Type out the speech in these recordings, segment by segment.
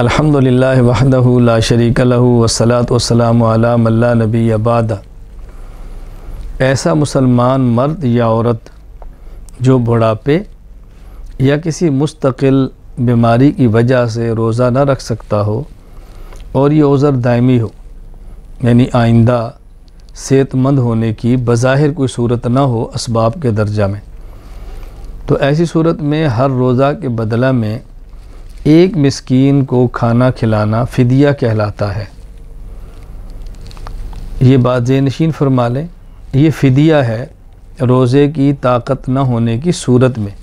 अल्हम्दुलिल्लाह वहदहू ला शरीक लहू वसलात वसलाम अला मल्ला नबी अबादा ऐसा मुसलमान मर्द या औरत जो बुढ़ापे या किसी मुस्तकिल बीमारी की वजह से रोज़ा न रख सकता हो और ये उज़र दायमी हो यानी आइंदा सेहतमंद होने की बज़ाहिर कोई सूरत ना हो इसबाब के दर्जा में तो ऐसी सूरत में हर रोज़ा के बदला में एक मिसकीन को खाना खिलाना फ़िदिया कहलाता है ये बात नशीन फरमा लें ये फ़िदिया है रोज़े की ताकत न होने की सूरत में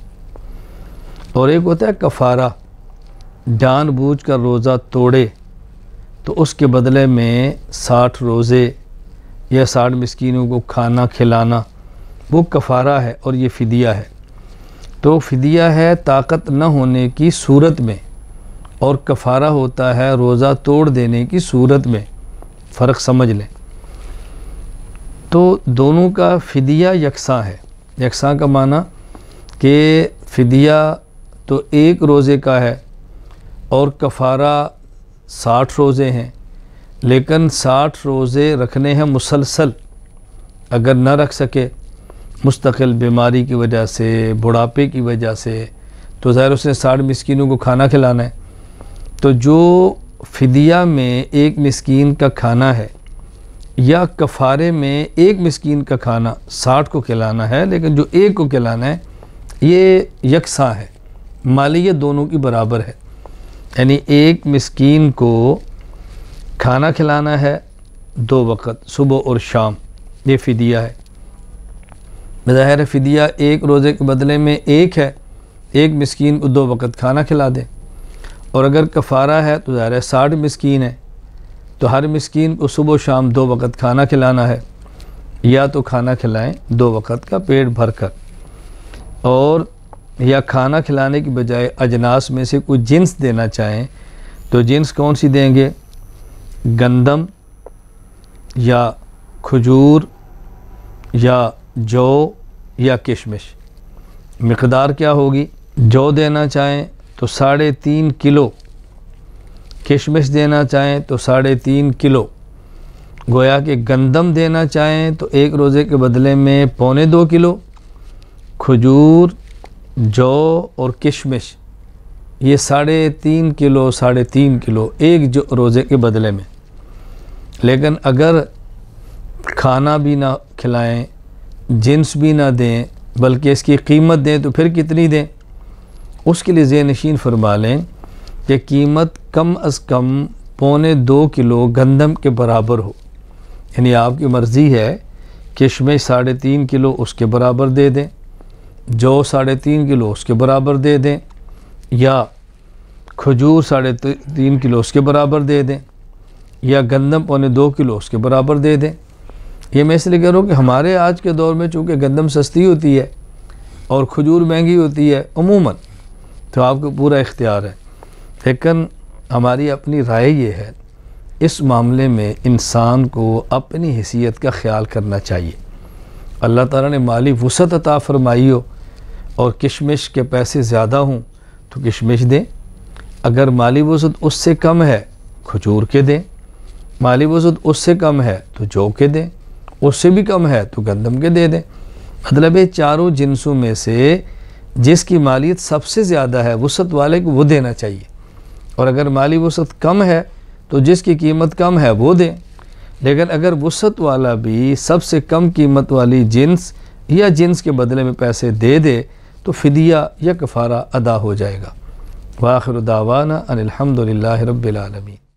और एक होता है कफ़ारा जानबूझ कर रोज़ा तोड़े तो उसके बदले में साठ रोज़े या साठ मिसकीनों को खाना खिलाना वो कफ़ारा है और ये फ़िदिया है तो फ़िदिया है ताकत न होने की सूरत में और कफ़ारा होता है रोज़ा तोड़ देने की सूरत में फ़र्क समझ लें तो दोनों का फ़िदिया यकसा है यकसा का माना कि फ़िदिया तो एक रोज़े का है और कफ़ारा साठ रोज़े हैं लेकिन साठ रोज़े रखने हैं मुसलसल अगर न रख सके मुस्तकिल बीमारी की वजह से बुढ़ापे की वजह से तो ज़ाहिर उसने साठ मिसकिनों को खाना खिलाना है तो जो फिदिया में एक मिसकीन का खाना है या कफ़ारे में एक मिसकीन का खाना साठ को खिलाना है लेकिन जो एक को खिलाना है ये यकसा है ये दोनों की बराबर है यानी एक मिसकीन को खाना खिलाना है दो वक़्त सुबह और शाम ये फ़िदिया है बज़ाहिर फ़िदिया एक रोज़े के बदले में एक है एक मिसकीन को दो वक़्त खाना खिला दें और अगर कफ़ारा है तो ज़ाहिर है साठ मस्किन है तो हर मस्किन को सुबह शाम दो वक़्त खाना खिलाना है या तो खाना खिलाएं दो वक़्त का पेट भर कर और या खाना खिलाने की बजाय अजनास में से कोई जिन्स देना चाहें तो जिन्स कौन सी देंगे गंदम या खजूर या जौ या किशमिश मकदार क्या होगी जौ देना चाहें तो साढ़े तीन किलो किशमिश देना चाहें तो साढ़े तीन किलो गोया कि गंदम देना चाहें तो एक रोज़े के बदले में पौने दो किलो खजूर जौ और किशमिश ये साढ़े तीन किलो साढ़े तीन किलो एक जो रोज़े के बदले में लेकिन अगर खाना भी ना खिलाएं जिन्स भी ना दें बल्कि इसकी कीमत दें तो फिर कितनी दें उसके लिए ज़े नशीन फरमा लें कि कीमत कम अज़ कम पौने दो किलो गंदम के बराबर हो यानी आपकी मर्ज़ी है किशमिश साढ़े तीन किलो उसके बराबर दे दें जौ साढ़े तीन किलो उसके बराबर दे दें या खजूर साढ़े तीन किलो उसके बराबर दे दें या गंदम पौने दो किलो उसके बराबर दे दें ये मैं इसलिए कह रहा हूँ कि हमारे आज के दौर में चूँकि गंदम सस्ती होती है और खजूर महंगी होती है अमूमन तो आपको पूरा इख्तियार है लेकिन हमारी अपनी राय ये है इस मामले में इंसान को अपनी हैसियत का ख्याल करना चाहिए अल्लाह ताला ने माली वसत अता फरमाई हो और किशमिश के पैसे ज़्यादा हों तो किशमिश दें अगर माली वसत उससे कम है खजूर के दें माली वसत उससे कम है तो जौ के दें उससे भी कम है तो गंदम के दे दें मतलब ये चारों जिनसों में से जिसकी मालियत सबसे ज़्यादा है वसत वाले को वो देना चाहिए और अगर माली वसत कम है तो जिसकी कीमत कम है वो दें लेकिन अगर वसत वाला भी सबसे कम कीमत वाली जिन्स या जिन्स के बदले में पैसे दे दे तो फ़िदिया या कफ़ारा अदा हो जाएगा वाखिर दावाना अनिलहमदिल्ला रबालमी